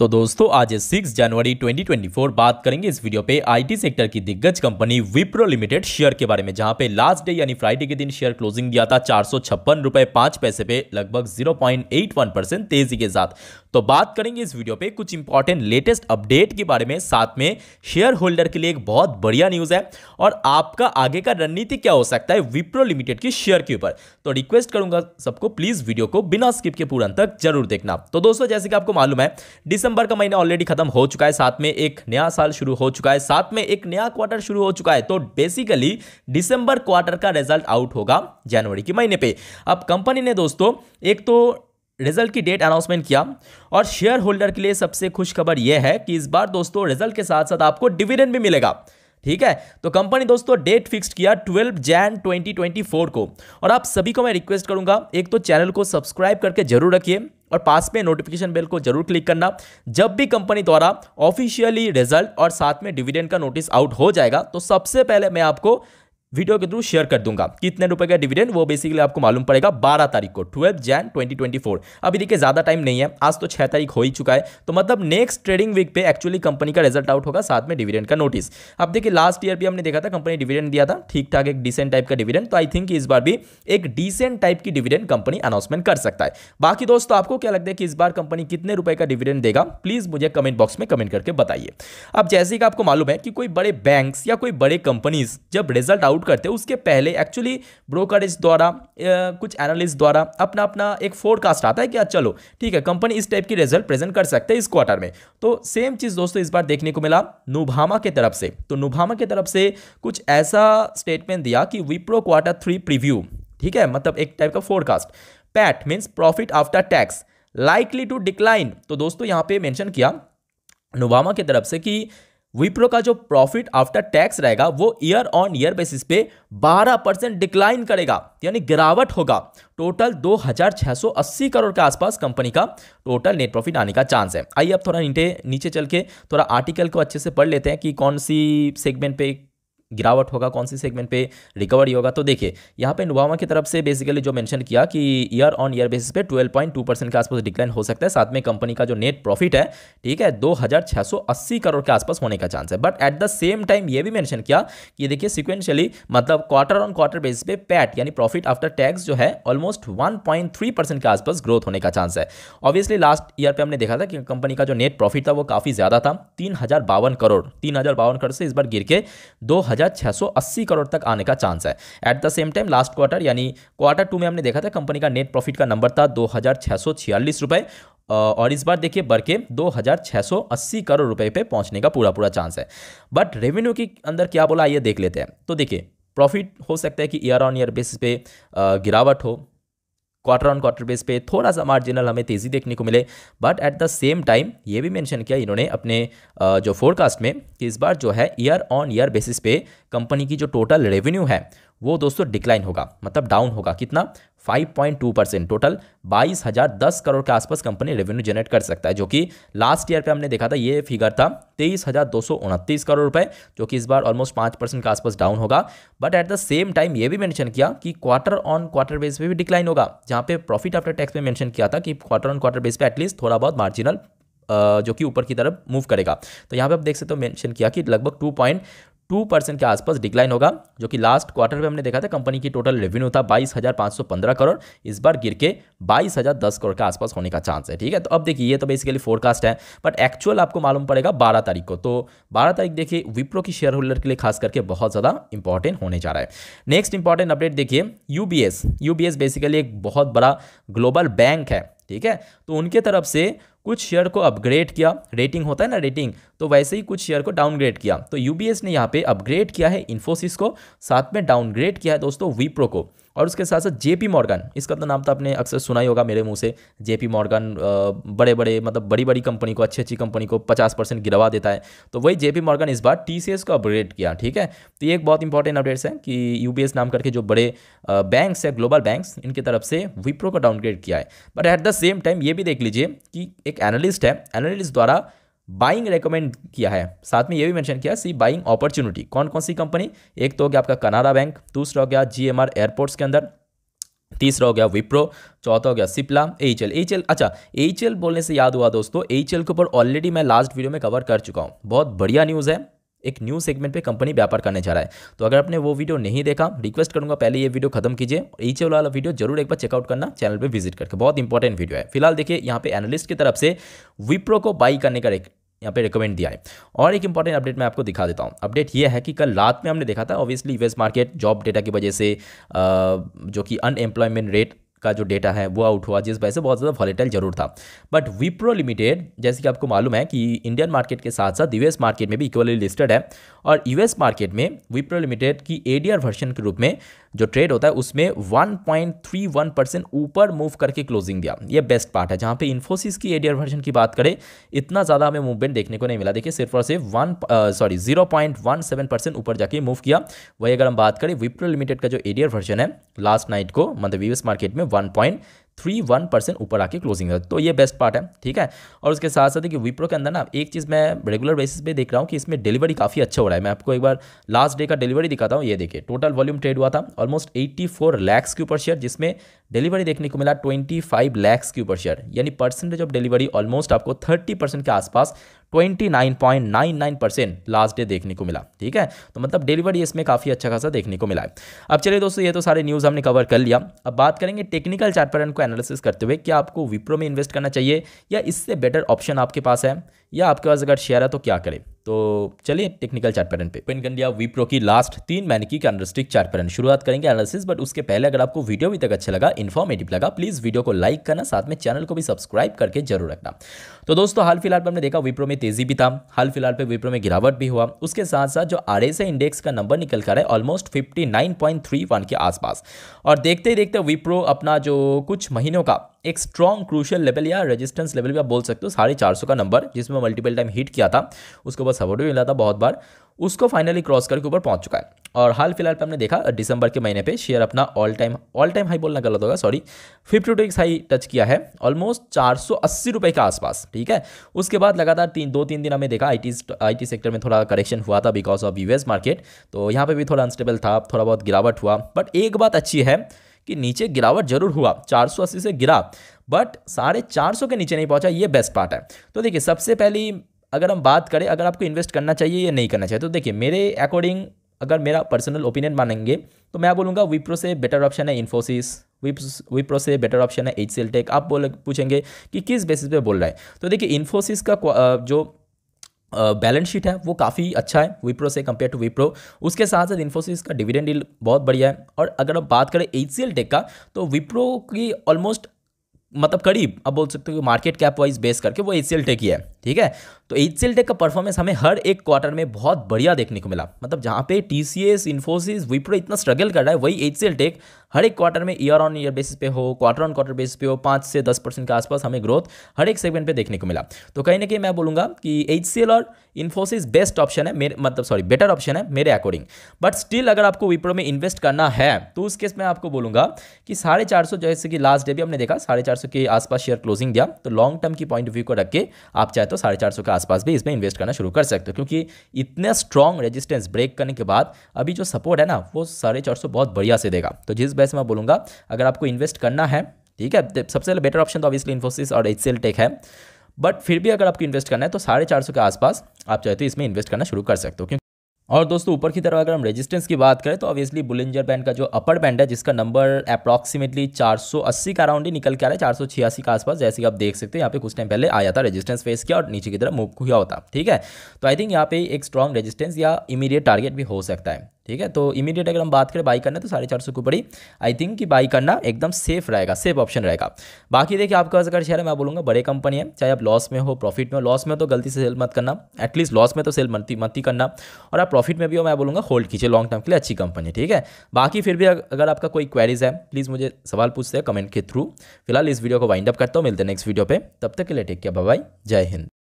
तो दोस्तों आज 6 जनवरी 2024 बात करेंगे इस वीडियो पे आईटी सेक्टर की दिग्गज कंपनी विप्रो लिमिटेड शेयर के बारे में जहां पे लास्ट डे यानी फ्राइडे के दिन शेयर क्लोजिंग दिया था चार सौ पैसे पे लगभग 0.81 परसेंट तेजी के साथ तो बात करेंगे इस वीडियो पे कुछ इंपॉर्टेंट लेटेस्ट अपडेट के बारे में साथ में शेयर होल्डर के लिए एक बहुत बढ़िया न्यूज़ है और आपका आगे का रणनीति क्या हो सकता है विप्रो लिमिटेड के शेयर के ऊपर तो रिक्वेस्ट करूंगा सबको प्लीज़ वीडियो को बिना स्किप के पूरा तक जरूर देखना तो दोस्तों जैसे कि आपको मालूम है दिसंबर का महीना ऑलरेडी खत्म हो चुका है साथ में एक नया साल शुरू हो चुका है साथ में एक नया क्वार्टर शुरू हो चुका है तो बेसिकली दिसंबर क्वार्टर का रिजल्ट आउट होगा जनवरी के महीने पे अब कंपनी ने दोस्तों एक तो रिजल्ट की डेट अनाउंसमेंट किया और शेयर होल्डर के लिए सबसे खुश खबर यह है कि इस बार दोस्तों रिजल्ट के साथ साथ आपको डिविडेंड भी मिलेगा ठीक है तो कंपनी दोस्तों डेट फिक्स किया 12 जैन 2024 को और आप सभी को मैं रिक्वेस्ट करूंगा एक तो चैनल को सब्सक्राइब करके जरूर रखिए और पास में नोटिफिकेशन बेल को जरूर क्लिक करना जब भी कंपनी द्वारा ऑफिशियली रिजल्ट और साथ में डिविडेंड का नोटिस आउट हो जाएगा तो सबसे पहले मैं आपको वीडियो के थ्रू शेयर कर दूंगा कितने रुपए का डिविडेंड वो बेसिकली आपको मालूम पड़ेगा बारह तारीख को ट्वेल्व जैन 2024 अभी देखिए ज़्यादा टाइम नहीं है आज तो छह तारीख हो ही चुका है तो मतलब नेक्स्ट ट्रेडिंग वीक पे एक्चुअली कंपनी का रिजल्ट आउट होगा साथ में डिविडेंड का नोटिस अब देखिए लास्ट ईयर भी हमने देखा था कंपनी डिविडेंड दिया था ठीक ठाक एक डिसेंट टाइप का डिविडेंड तो आई थिंक इस बार भी एक डिसेंट टाइप की डिविडेंड कंपनी अनाउंसमेंट कर सकता है बाकी दोस्तों आपको क्या लगता है कि इस बार कंपनी कितने रुपए का डिविडेंड देगा प्लीज़ मुझे कमेंट बॉक्स में कमेंट करके बताइए अब जैसे कि आपको मालूम है कि कोई बड़े बैंक या कोई बड़े कंपनीज जब रिजल्ट आउट आउट करते हैं उसके पहले एक्चुअली ब्रोकरेज द्वारा कुछ एनालिस्ट द्वारा अपना अपना एक फोरकास्ट आता है कि अच्छा, चलो ठीक है कंपनी इस टाइप की रिजल्ट प्रेजेंट कर सकते हैं इस क्वार्टर में तो सेम चीज़ दोस्तों इस बार देखने को मिला नुभामा के तरफ से तो नुभामा के तरफ से कुछ ऐसा स्टेटमेंट दिया कि विप्रो क्वार्टर थ्री प्रिव्यू ठीक है मतलब एक टाइप का forecast PAT means profit after tax likely to decline तो दोस्तों यहाँ पे मेंशन किया नुभामा की तरफ से कि विप्रो का जो प्रॉफिट आफ्टर टैक्स रहेगा वो ईयर ऑन ईयर बेसिस पे 12 परसेंट डिक्लाइन करेगा यानी गिरावट होगा टोटल 2680 करोड़ के आसपास कंपनी का टोटल नेट प्रॉफिट आने का चांस है आइए अब थोड़ा नीचे नीचे चल के थोड़ा आर्टिकल को अच्छे से पढ़ लेते हैं कि कौन सी सेगमेंट पे गिरावट होगा कौन सी सेगमेंट पे रिकवरी होगा तो देखिए यहाँ पे नुबामा की तरफ से बेसिकली जो मेंशन किया कि ईयर ऑन ईयर बेसिस पे 12.2 परसेंट के आसपास डिक्लाइन हो सकता है साथ में कंपनी का जो नेट प्रॉफिट है ठीक है 2680 करोड़ के आसपास होने का चांस है but at the same time ये भी मैंशन किया कि देखिए सिक्वेंशली मतलब क्वार्टर ऑन क्वार्टर बेसिस पे पैट यानी प्रॉफिट आफ्टर टैक्स जो है ऑलमोस्ट वन के आसपास ग्रोथ होने का चांस है ऑब्वियसली लास्ट ईयर पर हमने देखा था कि कंपनी का जो नेट प्रॉफिट था वो काफ़ी ज़्यादा था तीन करोड़ तीन करोड़ से इस बार गिर के दो अस्सी करोड़ तक आने का चांस है at the same time last quarter यानी क्वार्टर टू में हमने देखा था कंपनी का नेट प्रॉफिट का नंबर था दो रुपए और इस बार देखिए बढ़ के अस्सी करोड़ रुपए पे पहुंचने का पूरा पूरा चांस है बट रेवेन्यू के अंदर क्या बोला आइए देख लेते हैं तो देखिए प्रॉफिट हो सकता है कि ईयर ऑन ईयर बेसिस पे गिरावट हो क्वार्टर ऑन क्वार्टर बेस पे थोड़ा सा मार्जिनल हमें तेज़ी देखने को मिले but at the same time ये भी मेंशन किया इन्होंने अपने जो फोरकास्ट में कि इस बार जो है ईयर ऑन ईयर बेसिस पे कंपनी की जो टोटल रेवेन्यू है वो दोस्तों डिक्लाइन होगा मतलब डाउन होगा कितना 5.2 परसेंट टोटल बाईस हज़ार दस करोड़ के आसपास कंपनी रेवेन्यू जनरेट कर सकता है जो कि लास्ट ईयर पे हमने देखा था ये फिगर था तेईस हज़ार दो सौ उनतीस करोड़ रुपए जो कि इस बार ऑलमोस्ट पाँच परसेंट के आसपास डाउन होगा but at the same time ये भी मेंशन किया कि क्वार्टर ऑन क्वार्टर बेस पे भी डिक्लाइन होगा जहाँ पे प्रॉफिट आफ्टर टैक्स में मैंशन किया था कि क्वार्टर ऑन क्वार्टर बेस पर एटलीस्ट थोड़ा बहुत मार्जिनल जो कि ऊपर की तरफ मूव करेगा तो यहाँ पे आप देख सकते हो मेंशन किया कि लगभग टू पॉइंट टू परसेंट के आसपास डिक्लाइन होगा जो कि लास्ट क्वार्टर में हमने देखा था कंपनी की टोटल रेवेन्यू था बाईस हज़ार पाँच सौ पंद्रह करोड़ इस बार गिर के बाईस हज़ार दस करोड़ के आसपास होने का चांस है ठीक है तो अब देखिए ये तो बेसिकली फोरकास्ट है बट एक्चुअल आपको मालूम पड़ेगा बारह तारीख को तो बारह तारीख देखिए विप्रो की शेयर होल्डर के लिए खास करके बहुत ज़्यादा इंपॉर्टेंट होने जा रहा है नेक्स्ट इंपॉर्टेंट अपडेट देखिए यू बी बेसिकली एक बहुत बड़ा ग्लोबल बैंक है ठीक है तो उनके तरफ से कुछ शेयर को अपग्रेड किया रेटिंग होता है ना रेटिंग तो वैसे ही कुछ शेयर को डाउनग्रेड किया तो यूबीएस ने यहाँ पे अपग्रेड किया है इन्फोसिस को साथ में डाउनग्रेड किया है दोस्तों वीप्रो को और उसके साथ साथ जेपी मॉर्गन इसका तो नाम तो आपने अक्सर सुना ही होगा मेरे मुंह से जेपी मॉर्गन बड़े बड़े मतलब बड़ी बड़ी कंपनी को अच्छी अच्छी कंपनी को पचास परसेंट गिरवा देता है तो वही जेपी मॉर्गन इस बार टी को अपग्रेड किया ठीक है तो ये एक बहुत इंपॉर्टेंट अपडेट्स है कि यू नाम करके जो बड़े बैंक्स है ग्लोबल बैंक्स इनकी तरफ से विप्रो को डाउनग्रेड किया है but at the same time ये भी देख लीजिए कि एक एनालिस्ट है एनालिस्ट द्वारा बाइंग रेकमेंड किया है साथ में ये भी मेंशन किया सी बाइंग अपॉर्चुनिटी कौन कौन सी कंपनी एक तो हो गया आपका कनाडा बैंक दूसरा हो गया जीएमआर एयरपोर्ट्स के अंदर तीसरा हो गया विप्रो चौथा हो गया Cipla H L H L अच्छा एच एल बोलने से याद हुआ दोस्तों एच एल के ऊपर ऑलरेडी मैं लास्ट वीडियो में कवर कर चुका हूँ बहुत बढ़िया न्यूज़ है एक न्यू सेगमेंट पे कंपनी व्यापार करने जा रहा है तो अगर आपने वो वीडियो नहीं देखा रिक्वेस्ट करूंगा पहले ये वीडियो खत्म कीजिए एच वाला वीडियो जरूर एक बार चेकआउट करना चैनल पे विजिट करके बहुत इंपॉर्टेंट वीडियो है फिलहाल देखिए यहाँ पे एनालिस्ट की तरफ से विप्रो को बाई करने का यहाँ पे रिकमेंड दिया है और एक इंपॉर्टेंट अपडेट मैं आपको दिखा देता हूँ अपडेट ये है कि कल रात में हमने देखा था obviously US market job data की वजह से जो कि अनएम्प्लॉयमेंट रेट का जो डेटा है वो आउट हुआ जिस वजह से बहुत ज़्यादा वॉलेटाइल जरूर था बट विप्रो लिमिटेड जैसे कि आपको मालूम है कि इंडियन मार्केट के साथ साथ यूएस मार्केट में भी इक्वली लिस्टेड है और यूएस मार्केट में विप्रो लिमिटेड की एडीआर वर्जन के रूप में जो ट्रेड होता है उसमें 1.31 परसेंट ऊपर मूव करके क्लोजिंग दिया ये बेस्ट पार्ट है जहाँ पे इन्फोसिस की एडीआर वर्जन की बात करें इतना ज़्यादा हमें मूवमेंट देखने को नहीं मिला देखिए सिर्फ और सिर्फ one sorry zero point one seven percent ऊपर जाके मूव किया वही अगर हम बात करें विप्रो लिमिटेड का जो एडियर वर्जन है लास्ट नाइट को मतलब यूएस मार्केट में 1.3 थ्री वन परसेंट ऊपर आके क्लोजिंग है तो ये बेस्ट पार्ट है ठीक है और उसके साथ साथ देखिए विप्रो के अंदर ना एक चीज़ मैं रेगुलर बेसिस पे देख रहा हूँ कि इसमें डिलीवरी काफ़ी अच्छा हो रहा है मैं आपको एक बार लास्ट डे का डिलीवरी दिखाता हूँ ये देखिए टोटल वॉल्यूम ट्रेड हुआ था ऑलमोस्ट एट्टी फोर लैक्स के ऊपर शेयर जिसमें डिलीवरी देखने को मिला ट्वेंटी फाइव लैक्स के ऊपर शेयर यानी परसेंटेज ऑफ डिलीवरी ऑलमोस्ट आपको थर्टी परसेंट के आसपास 29.99 परसेंट लास्ट डे देखने को मिला ठीक है तो मतलब डिलीवरी इसमें काफ़ी अच्छा खासा देखने को मिला है अब चलिए दोस्तों ये तो सारे न्यूज़ हमने कवर कर लिया अब बात करेंगे टेक्निकल चार्ट पैटर्न को एनालिसिस करते हुए क्या आपको विप्रो में इन्वेस्ट करना चाहिए या इससे बेटर ऑप्शन आपके पास है या आपके पास अगर शेयर है तो क्या करें तो चलिए टेक्निकल चार्ट पैटर्न पे ओपन कर लिया विप्रो की लास्ट तीन महीने की कैंडलस्टिक चार्ट पैटर्न शुरुआत करेंगे एनालिसिस बट उसके पहले अगर आपको वीडियो अभी तक अच्छा लगा इन्फॉर्मेटिव लगा प्लीज़ वीडियो को लाइक करना साथ में चैनल को भी सब्सक्राइब करके जरूर रखना तो दोस्तों हाल फिलहाल पर हमने देखा विप्रो में तेजी भी था हाल फिलहाल पर विप्रो में गिरावट भी हुआ उसके साथ साथ जो आर इंडेक्स का नंबर निकल कर है ऑलमोस्ट फिफ्टी के आसपास और देखते ही देखते विप्रो अपना जो कुछ महीनों का एक स्ट्रॉन्ग क्रूशल लेवल या रेजिस्टेंस लेवल भी आप बोल सकते हो साढ़े चार सौ का नंबर जिसमें मल्टीपल टाइम हिट किया था उसके ऊपर सपोर्ट भी मिला था बहुत बार उसको फाइनली क्रॉस करके ऊपर पहुंच चुका है और हाल फिलहाल पे हमने देखा दिसंबर के महीने पे शेयर अपना all time all time high बोलना गलत होगा sorry fifty two high touch किया है ऑलमोस्ट चार सौ अस्सी रुपये के आसपास ठीक है उसके बाद लगातार तीन दो तीन दिन हमें देखा आईटी आईटी सेक्टर में थोड़ा करेक्शन हुआ था बिकॉज ऑफ यूएस मार्केट तो यहाँ पर भी थोड़ा अनस्टेबल था थोड़ा बहुत गिरावट हुआ बट एक बात अच्छी है कि नीचे गिरावट जरूर हुआ 480 से गिरा बट साढ़े चार के नीचे नहीं पहुंचा ये बेस्ट पार्ट है तो देखिए सबसे पहली अगर हम बात करें अगर आपको इन्वेस्ट करना चाहिए या नहीं करना चाहिए तो देखिए मेरे अकॉर्डिंग अगर मेरा पर्सनल ओपिनियन मानेंगे तो मैं बोलूँगा विप्रो से बेटर ऑप्शन है इन्फोसिस विप्रो से बेटर ऑप्शन है एच टेक आप बोल पूछेंगे कि किस बेसिस पे बोल रहा है तो देखिए इन्फोसिस का जो बैलेंस शीट है वो काफ़ी अच्छा है विप्रो से कंपेयर टू विप्रो उसके साथ साथ इन्फोसिस का डिविडेंड डील बहुत बढ़िया है और अगर आप बात करें एच सी टेक का तो विप्रो की ऑलमोस्ट मतलब करीब अब बोल सकते हो मार्केट कैप वाइज बेस करके वो एच सी टेक ही है ठीक है तो एच सी का परफॉर्मेंस हमें हर एक क्वार्टर में बहुत बढ़िया देखने को मिला मतलब जहाँ पे T C S Infosys Wipro इतना स्ट्रगल कर रहा है वही एच सी हर एक क्वार्टर में ईयर ऑन ईयर बेसिस पे हो क्वार्टर ऑन क्वार्टर बेसिस पे हो पाँच से दस परसेंट के आसपास हमें ग्रोथ हर एक सेगमेंट पे देखने को मिला तो कहीं ना कहीं मैं बोलूँगा कि एच और इन्फोसिस बेस्ट ऑप्शन है मेरे मतलब सॉरी बेटर ऑप्शन है मेरे अकॉर्डिंग बट स्टिल अगर आपको विप्रो में इन्वेस्ट करना है तो उस केस में आपको बोलूँगा कि साढ़े चार सौ जैसे कि लास्ट डे भी हमने देखा साढ़े चार सौ के आसपास शेयर क्लोजिंग दिया तो लॉन्ग टर्म की पॉइंट ऑफ व्यू को रख के आप चाहते तो साढ़े चार सौ के आसपास भी इसमें इन्वेस्ट करना शुरू कर सकते हो क्योंकि इतना स्ट्रॉन्ग रेजिस्टेंस ब्रेक करने के बाद अभी जो सपोर्ट है ना वो साढ़े चार सौ बहुत बढ़िया से देगा तो जिस वजह से मैं बोलूँगा अगर आपको इन्वेस्ट करना है ठीक है तो सबसे पहले बेटर ऑप्शन तो ऑब्वियसली इन्फोसिस और एच टेक है बट फिर भी अगर आपको इन्वेस्ट करना है तो साढ़े चार सौ के आसपास आप चाहते हो तो इसमें इन्वेस्ट करना शुरू कर सकते हो क्योंकि और दोस्तों ऊपर की तरफ अगर हम रेजिस्टेंस की बात करें तो ऑब्वियसली बुलेंजर बैंड का जो अपर बैंड है जिसका नंबर अप्रॉक्सीमेटली 480 का अराउंड ही निकल के आ रहा है 486 के आसपास जैसे कि आप देख सकते हैं यहाँ पे कुछ टाइम पहले आया था रेजिस्टेंस फेस किया और नीचे की तरफ मूव हुआ होता ठीक है तो आई थिंक यहाँ पे एक स्ट्रॉन्ग रेजिस्टेंस या इमीडिएट टारगेट भी हो सकता है ठीक है तो इमीडिएट अगर हम बात करें बाई करना तो साढ़े चार सौ की पड़ी आई थिंक कि बाई करना एकदम सेफ रहेगा सेफ ऑप्शन रहेगा बाकी देखिए आपके पास अगर शेयर है मैं बोलूँगा बड़े कंपनी है चाहे आप लॉस में हो प्रॉफिट में हो लॉस में तो गलती से सेल मत करना एटलीस्ट लॉस में तो सेल मत मत ही करना और आप प्रॉफिट में भी हो मैं बोलूँगा होल्ड कीजिए लॉन्ग टर्म के लिए अच्छी कंपनी ठीक है बाकी फिर भी अगर आपका कोई क्वेरीज है प्लीज़ मुझे सवाल पूछते हैं कमेंट के थ्रू फिलहाल इस वीडियो को वाइंड अप करता हूँ मिलते हैं नेक्स्ट वीडियो पर तब तक के लिए टेक किया बाय जय हिंद